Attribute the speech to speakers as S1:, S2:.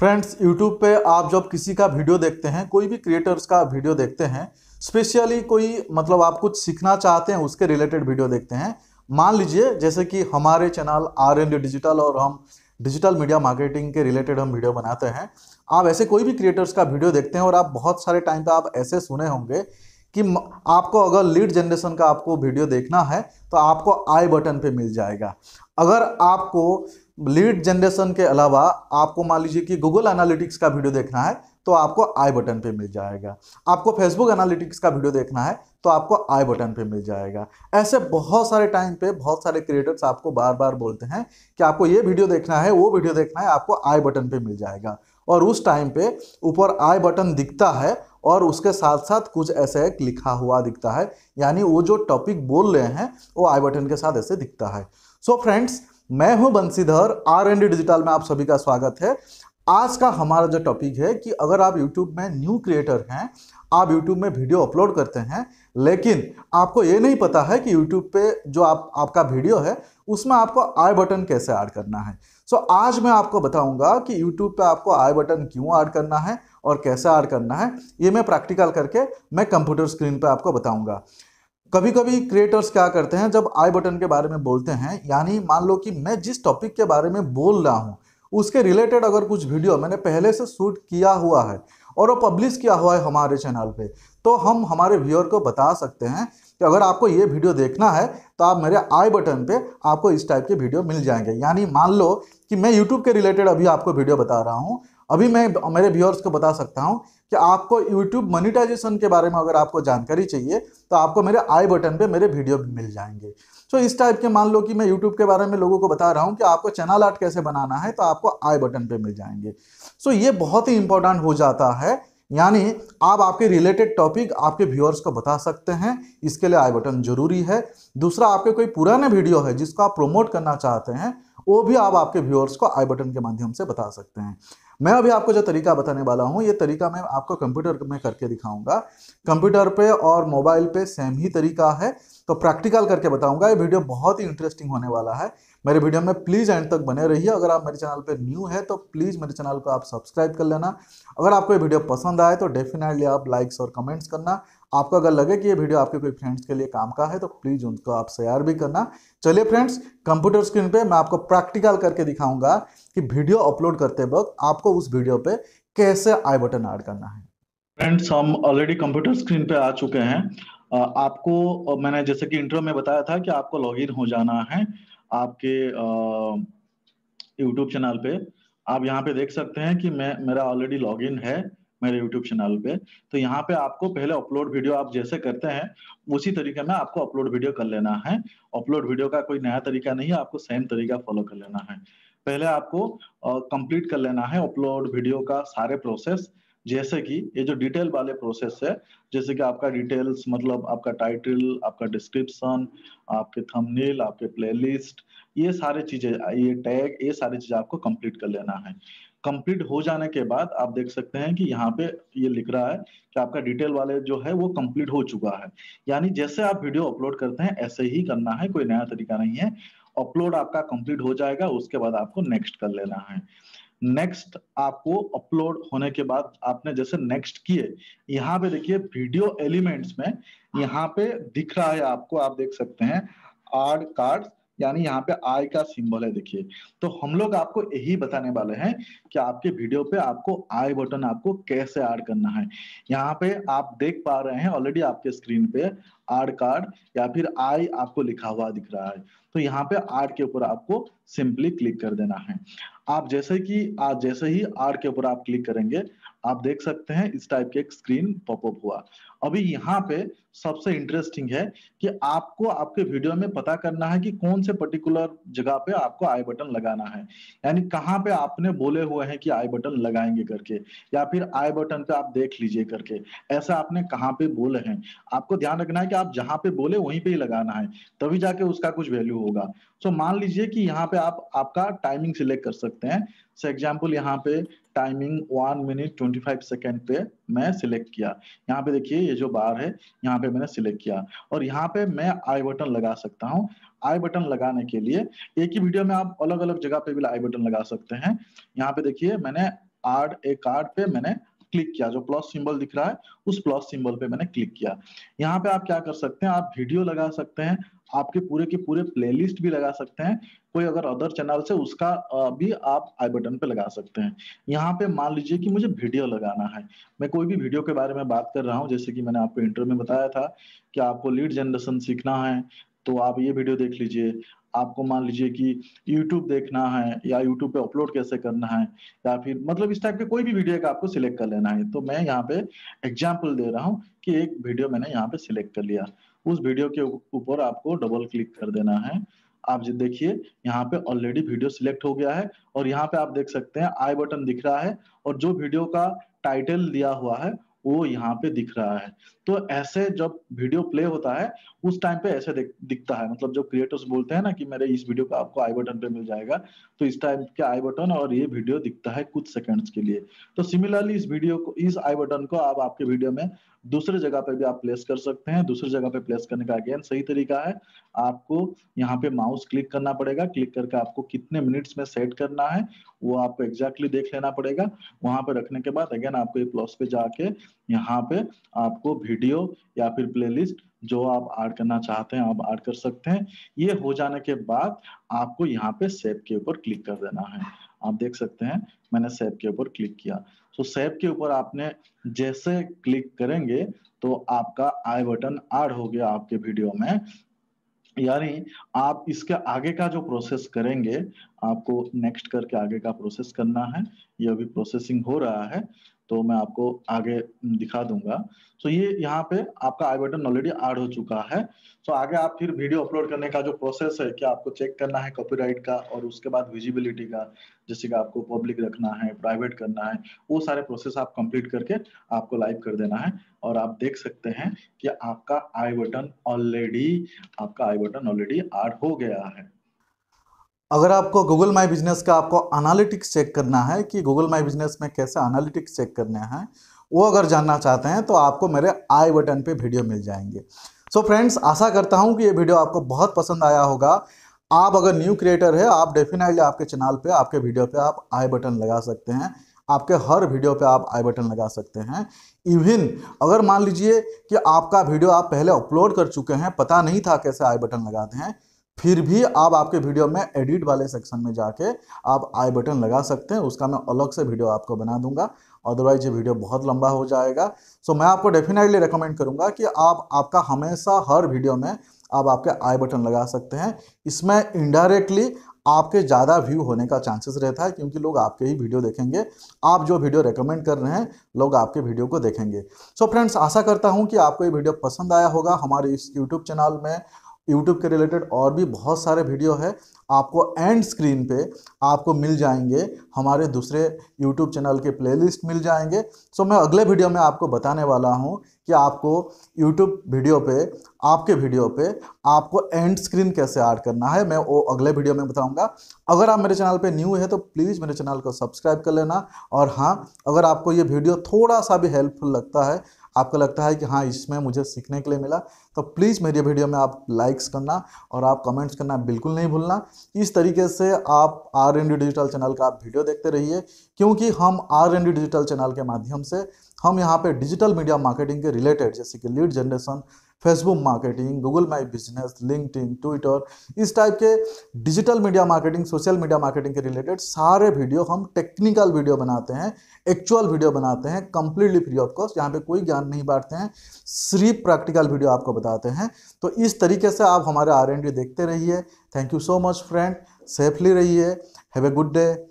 S1: friends YouTube पे आप जब किसी का वीडियो देखते हैं कोई भी क्रिएटर्स का वीडियो देखते हैं स्पेशली कोई मतलब आप कुछ सीखना चाहते हैं उसके रिलेटेड वीडियो देखते हैं मान लीजिए जैसे कि हमारे चैनल आर एन डिजिटल और हम डिजिटल मीडिया मार्केटिंग के रिलेटेड हम वीडियो बनाते हैं आप ऐसे कोई भी क्रिएटर्स का वीडियो देखते हैं और आप बहुत सारे टाइम पर आप ऐसे सुने होंगे कि आपको अगर लीड जनरेशन का आपको वीडियो देखना है तो आपको आई बटन पे मिल जाएगा अगर आपको लीड जनरेशन के अलावा आपको मान लीजिए कि गूगल एनालिटिक्स का वीडियो देखना है तो आपको आई बटन पे मिल जाएगा आपको फेसबुक एनालिटिक्स का वीडियो देखना है तो आपको आई बटन पे मिल जाएगा ऐसे बहुत सारे टाइम पे बहुत सारे क्रिएटर्स आपको बार बार बोलते हैं कि आपको ये वीडियो देखना है वो वीडियो देखना है आपको आई बटन पे मिल जाएगा और उस टाइम पे ऊपर आई बटन दिखता है और उसके साथ साथ कुछ ऐसे एक लिखा हुआ दिखता है यानी वो जो टॉपिक बोल रहे हैं वो आई बटन के साथ ऐसे दिखता है सो so फ्रेंड्स मैं हूं बंसीधर आर एंड डिजिटल में आप सभी का स्वागत है आज का हमारा जो टॉपिक है कि अगर आप यूट्यूब में न्यू क्रिएटर हैं आप यूट्यूब में वीडियो अपलोड करते हैं लेकिन आपको ये नहीं पता है कि यूट्यूब पे जो आप आपका वीडियो है उसमें आपको आई बटन कैसे ऐड करना है सो so, आज मैं आपको बताऊंगा कि यूट्यूब पे आपको आई बटन क्यों ऐड करना है और कैसे ऐड करना है ये मैं प्रैक्टिकल करके मैं कंप्यूटर स्क्रीन पर आपको बताऊँगा कभी कभी क्रिएटर्स क्या करते हैं जब आई बटन के बारे में बोलते हैं यानी मान लो कि मैं जिस टॉपिक के बारे में बोल रहा हूँ उसके रिलेटेड अगर कुछ वीडियो मैंने पहले से शूट किया हुआ है और वो पब्लिश किया हुआ है हमारे चैनल पे तो हम हमारे व्यूअर को बता सकते हैं कि अगर आपको ये वीडियो देखना है तो आप मेरे आई बटन पे आपको इस टाइप के वीडियो मिल जाएंगे यानी मान लो कि मैं यूट्यूब के रिलेटेड अभी आपको वीडियो बता रहा हूँ अभी मैं मेरे व्यूअर्स को बता सकता हूँ कि आपको यूट्यूब मोनिटाइजेशन के बारे में अगर आपको जानकारी चाहिए तो आपको मेरे आई बटन पर मेरे वीडियो भी मिल जाएंगे सो इस टाइप के मान लो कि मैं यूट्यूब के बारे में लोगों को बता रहा हूँ कि आपको चैनल आर्ट कैसे बनाना है तो आपको आई बटन पे मिल जाएंगे सो ये बहुत ही इंपॉर्टेंट हो जाता है यानी आप आपके रिलेटेड टॉपिक आपके व्यूअर्स को बता सकते हैं इसके लिए आई बटन जरूरी है दूसरा आपके कोई पुराने वीडियो है जिसको आप प्रोमोट करना चाहते हैं वो भी आप आपके व्यूअर्स को आई बटन के माध्यम से बता सकते हैं मैं अभी आपको जो तरीका बताने वाला हूँ ये तरीका मैं आपको कंप्यूटर में करके दिखाऊंगा कंप्यूटर पे और मोबाइल पे सेम ही तरीका है तो प्रैक्टिकल करके बताऊंगा ये वीडियो बहुत ही इंटरेस्टिंग होने वाला है मेरे वीडियो में प्लीज़ एंड तक बने रहिए अगर आप मेरे चैनल पे न्यू है तो प्लीज़ मेरे चैनल को आप सब्सक्राइब कर लेना अगर आपको ये वीडियो पसंद आए तो डेफिनेटली आप लाइक्स और कमेंट्स करना आपको अगर लगे कि ये वीडियो आपके कोई फ्रेंड्स के लिए काम का है तो प्लीज़ उनको आप शेयर भी करना चलिए फ्रेंड्स कंप्यूटर स्क्रीन पे मैं आपको प्रैक्टिकल करके दिखाऊंगा कि वीडियो अपलोड करते वक्त आपको उस वीडियो पे कैसे आई बटन ऐड करना है फ्रेंड्स हम ऑलरेडी कंप्यूटर स्क्रीन पे आ चुके हैं आपको मैंने जैसे कि इंटरव्यू में बताया था कि आपको लॉग हो जाना है आपके यूट्यूब चैनल पे आप यहाँ पे देख सकते हैं कि मैं मेरा ऑलरेडी लॉग है मेरे यूट्यूब चैनल पे तो यहाँ पे आपको पहले अपलोड वीडियो आप जैसे करते हैं उसी तरीके में आपको अपलोड वीडियो कर लेना है अपलोड वीडियो का कोई नया तरीका नहीं है आपको सेम तरीका फॉलो कर लेना है पहले आपको कंप्लीट कर लेना है अपलोड वीडियो का सारे प्रोसेस जैसे कि ये जो डिटेल वाले प्रोसेस है जैसे कि आपका डिटेल्स मतलब आपका टाइटल आपका डिस्क्रिप्शन आपके थंबनेल आपके प्लेलिस्ट ये सारे चीजें ये टैग ये सारी चीजें आपको कंप्लीट कर लेना है कंप्लीट हो जाने के बाद आप देख सकते हैं कि यहाँ पे ये लिख रहा है कि आपका डिटेल वाले जो है वो कंप्लीट हो चुका है यानी जैसे आप वीडियो अपलोड करते हैं ऐसे ही करना है कोई नया तरीका नहीं है अपलोड आपका कंप्लीट हो जाएगा उसके बाद आपको नेक्स्ट कर लेना है नेक्स्ट आपको अपलोड होने के बाद आपने जैसे नेक्स्ट किए यहाँ पे देखिए वीडियो एलिमेंट्स में यहाँ पे दिख रहा है आपको आप देख सकते हैं आर्ड कार्ड यानी यहाँ पे आय का सिंबल है देखिए तो हम लोग आपको यही बताने वाले हैं कि आपके वीडियो पे आपको आय बटन आपको कैसे ऐड करना है यहाँ पे आप देख पा रहे हैं ऑलरेडी आपके स्क्रीन पे आड कार्ड या फिर आय आपको लिखा हुआ दिख रहा है तो यहाँ पे आर के ऊपर आपको सिंपली क्लिक कर देना है आप जैसे कि आप जैसे ही आर के ऊपर आप क्लिक करेंगे आप देख सकते हैं इस टाइप के एक स्क्रीन पॉपअप हुआ अभी यहाँ पे सबसे इंटरेस्टिंग है कि आपको आपके वीडियो में पता करना है कि कौन से पर्टिकुलर जगह पे आपको आई बटन लगाना है यानी कहाँ पे आपने बोले हुए हैं कि आई बटन लगाएंगे करके या फिर आई बटन पे आप देख लीजिए करके ऐसा आपने कहाँ पे बोले हैं आपको ध्यान रखना है कि आप जहाँ पे बोले वहीं पे ही लगाना है तभी जाके उसका कुछ वैल्यू शुरू होगा सो so, मान लीजिए कि यहाँ पे आप आपका टाइमिंग सिलेक्ट कर सकते हैं सो so, एग्जाम्पल यहाँ पे timing one minute twenty five second पे मैं सिलेक्ट किया यहाँ पे देखिए ये जो बार है यहाँ पे मैंने सिलेक्ट किया और यहाँ पे मैं आई बटन लगा सकता हूँ आई बटन लगाने के लिए एक ही वीडियो में आप अलग अलग जगह पे भी आई बटन लगा सकते हैं यहाँ पे देखिए मैंने आर्ड एक कार्ड पे मैंने क्लिक किया जो प्लस सिंबल दिख रहा है उस प्लस सिंबल पे मैंने क्लिक किया यहाँ पे आप क्या कर सकते हैं आप वीडियो लगा सकते हैं आपके पूरे के पूरे प्लेलिस्ट भी लगा सकते हैं कोई अगर अदर चैनल से उसका भी आप आई बटन पे लगा सकते हैं यहाँ पे मान लीजिए कि मुझे वीडियो लगाना है मैं कोई भी वीडियो के बारे में बात कर रहा हूँ जैसे कि मैंने आपको इंटरव्यू में बताया था कि आपको लीड जनरेशन सीखना है तो आप ये वीडियो देख लीजिए आपको मान लीजिए कि YouTube देखना है या YouTube पे अपलोड कैसे करना है या फिर मतलब इस टाइप के कोई भी वीडियो का आपको सिलेक्ट कर लेना है तो मैं यहाँ पे एग्जाम्पल दे रहा हूँ कि एक वीडियो मैंने यहाँ पे सिलेक्ट कर लिया उस वीडियो के ऊपर आपको डबल क्लिक कर देना है आप देखिए यहाँ पे ऑलरेडी वीडियो सिलेक्ट हो गया है और यहाँ पे आप देख सकते हैं आई बटन दिख रहा है और जो वीडियो का टाइटल दिया हुआ है वो यहाँ पे दिख रहा है तो ऐसे जब वीडियो प्ले होता है उस टाइम पे ऐसे दिखता है मतलब जब क्रिएटर्स बोलते हैं ना कि मेरे इस वीडियो का आपको आई बटन पे मिल जाएगा तो इस टाइम के आई बटन और ये वीडियो दिखता है कुछ सेकंड्स के लिए तो सिमिलरली इस वीडियो को इस आई बटन को आप आपके वीडियो में दूसरे जगह पे भी आप प्लेस कर सकते हैं दूसरे जगह पे प्लेस करने का अगेन सही तरीका है आपको यहाँ पे माउस क्लिक करना पड़ेगा क्लिक करके आपको कितने मिनट्स में सेट करना है वो आपको एग्जैक्टली देख लेना पड़ेगा वहां पे रखने के बाद अगेन आपको प्लस पे जाके यहाँ पे आपको वीडियो वीडियो या फिर प्लेलिस्ट जो आप ऐड करना चाहते हैं आप ऐड कर सकते हैं ये हो जाने के बाद आपको यहाँ पे सेव के ऊपर क्लिक कर देना है आप देख सकते हैं मैंने सेव के ऊपर क्लिक किया तो सेव के ऊपर आपने जैसे क्लिक करेंगे तो आपका आई बटन ऐड हो गया आपके वीडियो में यानी आप इसके आगे का जो प्रोसेस करेंगे आपको नेक्स्ट करके आगे का प्रोसेस करना है ये अभी प्रोसेसिंग हो रहा है तो मैं आपको आगे दिखा दूंगा तो ये यहाँ पे आपका आई बटन ऑलरेडी ऐड हो चुका है तो आगे आप फिर वीडियो अपलोड करने का जो प्रोसेस है कि आपको चेक करना है कॉपीराइट का और उसके बाद विजिबिलिटी का जैसे कि आपको पब्लिक रखना है प्राइवेट करना है वो सारे प्रोसेस आप कंप्लीट करके आपको लाइव कर देना है और आप देख सकते हैं कि आपका आई बटन ऑलरेडी आपका आई बटन ऑलरेडी ऐड हो गया है अगर आपको गूगल माई बिजनेस का आपको एनालिटिक्स चेक करना है कि गूगल माई बिजनेस में कैसे एनालिटिक्स चेक करने हैं वो अगर जानना चाहते हैं तो आपको मेरे आई बटन पे वीडियो मिल जाएंगे सो so फ्रेंड्स आशा करता हूँ कि ये वीडियो आपको बहुत पसंद आया होगा आप अगर न्यू क्रिएटर है आप डेफिनेटली आपके चैनल पे आपके वीडियो पे आप आई बटन लगा सकते हैं आपके हर वीडियो पे आप आई बटन लगा सकते हैं इवन अगर मान लीजिए कि आपका वीडियो आप पहले अपलोड कर चुके हैं पता नहीं था कैसे आई बटन लगाते हैं फिर भी आप आपके वीडियो में एडिट वाले सेक्शन में जाके आप आई बटन लगा सकते हैं उसका मैं अलग से वीडियो आपको बना दूंगा अदरवाइज ये वीडियो बहुत लंबा हो जाएगा सो मैं आपको डेफिनेटली रिकमेंड करूंगा कि आप आपका हमेशा हर वीडियो में आप आपके आई बटन लगा सकते हैं इसमें इनडायरेक्टली आपके ज़्यादा व्यू होने का चांसेस रहता है क्योंकि लोग आपके ही वीडियो देखेंगे आप जो वीडियो रेकमेंड कर रहे हैं लोग आपके वीडियो को देखेंगे सो so फ्रेंड्स आशा करता हूँ कि आपको ये वीडियो पसंद आया होगा हमारे इस यूट्यूब चैनल में यूट्यूब के रिलेटेड और भी बहुत सारे वीडियो है आपको एंड स्क्रीन पे आपको मिल जाएंगे हमारे दूसरे यूट्यूब चैनल के प्लेलिस्ट मिल जाएंगे सो मैं अगले वीडियो में आपको बताने वाला हूँ कि आपको यूट्यूब वीडियो पे आपके वीडियो पे आपको एंड स्क्रीन कैसे ऐड करना है मैं वो अगले वीडियो में बताऊँगा अगर आप मेरे चैनल पे न्यू है तो प्लीज़ मेरे चैनल को सब्सक्राइब कर लेना और हाँ अगर आपको ये वीडियो थोड़ा सा भी हेल्पफुल लगता है आपको लगता है कि हाँ इसमें मुझे सीखने के लिए मिला तो प्लीज़ मेरी वीडियो में आप लाइक्स करना और आप कमेंट्स करना बिल्कुल नहीं भूलना इस तरीके से आप R N D digital channel का आप वीडियो देखते रहिए क्योंकि हम R N D digital channel के माध्यम से हम यहाँ पर डिजिटल मीडिया मार्केटिंग के रिलेटेड जैसे कि lead generation Facebook marketing Google my business linked Twitter इस टाइप के digital media marketing social media marketing के रिलेटेड सारे वीडियो हम टेक्निकल वीडियो बनाते हैं एक्चुअल वीडियो बनाते हैं कंप्लीटली फ्री ऑफ कॉस्ट यहाँ पे कोई ज्ञान नहीं बांटते हैं सिर्फ प्रैक्टिकल वीडियो आपको बताते हैं तो इस तरीके से आप हमारे आर देखते रहिए thank you so much friend safely रहिए हैव ए गुड डे